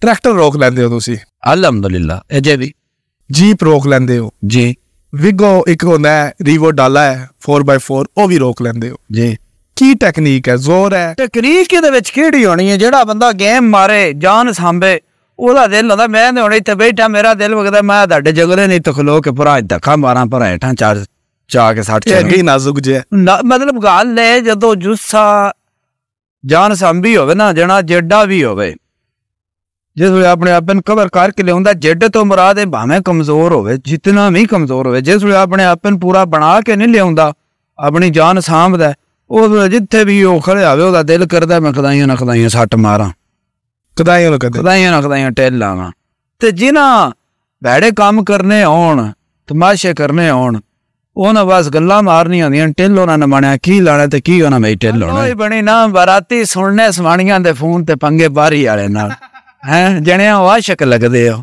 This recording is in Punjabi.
ਟਰੈਕਟਰ ਰੋਕ ਲੈਂਦੇ ਹੋ ਤੁਸੀਂ ਅਲਹਮਦੁਲਿਲਾ ਅਜੇ ਵੀ ਜੀਪ ਰੋਕ ਲੈਂਦੇ ਹੋ ਜੀ ਵਿਗੋ ਇੱਕ ਹੁੰਦਾ ਹੈ ਰੀਵੋ ਡਾਲਾ ਹੈ 4x4 ਉਹ ਵੀ ਰੋਕ ਲੈਂਦੇ ਹੋ ਜੀ ਕੀ ਟੈਕਨੀਕ ਹੈ ਜ਼ੋਰ ਹੈ ਟੈਕਨੀਕ ਇਹਦੇ ਵਿੱਚ ਕਿਹੜੀ ਹੋਣੀ ਹੈ ਜਿਹੜਾ ਬੰਦਾ ਗੇਮ ਮਾਰੇ ਜਾਨ ਸੰਭੇ ਉਹਦਾ ਦਿਲ ਹੁੰਦਾ ਮੈਂ ਹੁਣ ਇੱਥੇ ਬੈਠਾ ਮੇਰਾ ਦਿਲ ਵਗਦਾ ਮੈਂ ਤੁਹਾਡੇ ਜਗਰੇ ਨਹੀਂ ਤਖਲੋ ਕੇ ਭਰਾ ਧੱਕਾ ਮਾਰਾਂ ਪਰ ਹੇਠਾਂ ਚਾਰ ਚਾ ਕੇ ਸੱਟ ਚਾ ਗਈ ਨਾਜ਼ੁਕ ਜੇ ਮਤਲਬ ਗੱਲ ਲੈ ਜਦੋਂ ਜੁੱਸਾ ਜਾਨ ਸੰਭੀ ਹੋਵੇ ਨਾ ਜਣਾ ਜੱਡਾ ਵੀ ਹੋਵੇ ਜਿਸ ਵੇਲੇ ਆਪਣੇ ਆਪ ਨੂੰ ਕਵਰ ਕਰਕੇ ਲਿਆਉਂਦਾ ਜਿੱਡ ਤੋਂ ਮਰਾਦ ਹੈ ਭਾਵੇਂ ਕਮਜ਼ੋਰ ਹੋਵੇ ਜਿੰਨਾ ਵੀ ਕਮਜ਼ੋਰ ਹੋਵੇ ਜਿਸ ਵੇਲੇ ਆਪਣੇ ਆਪ ਨੂੰ ਪੂਰਾ ਬਣਾ ਕੇ ਨਹੀਂ ਲਿਆਉਂਦਾ ਆਪਣੀ ਜਾਨ ਸਾਂਭਦਾ ਉਹ ਜਿੱਥੇ ਵੀ ਉਹ ਖੜਿਆ ਹੋਵੇ ਉਹਦਾ ਦਿਲ ਕਰਦਾ ਮੈਂ ਕਦਾਈਆਂ ਨਾ ਕਦਾਈਆਂ ਸੱਟ ਮਾਰਾਂ ਕਦਾਈਆਂ ਨਾ ਕਦਾਈਆਂ ਨਾ ਕਦਾਈਆਂ ਟੈਲ ਲਾਵਾਂ ਤੇ ਜਿਨ੍ਹਾਂ ਬੈੜੇ ਕੰਮ ਕਰਨੇ ਆਉਣ ਤਮਾਸ਼ੇ ਕਰਨੇ ਆਉਣ ਉਹਨਾਂ ਵਾਸ ਗੱਲਾਂ ਮਾਰਨੀਆਂ ਹੁੰਦੀਆਂ ਟਿੱਲ ਉਹਨਾਂ ਨੇ ਬਣਿਆ ਕੀ ਲਾਣਾ ਤੇ ਕੀ ਉਹਨਾਂ ਮੈਂ ਟਿੱਲ ਲਾਉਣਾ ਕੋਈ ਬਣੀ ਨਾ ਬਰਾਤੀ ਸੁਣਨੇ ਸਵਾਣੀਆਂ ਦੇ ਫੋਨ ਤੇ ਪੰਗੇ ਬਾਰੀ ਵਾਲੇ ਨਾਲ ਹੈ ਜਣਿਆ ਵਾਸ਼ਕ ਲੱਗਦੇ ਹੋ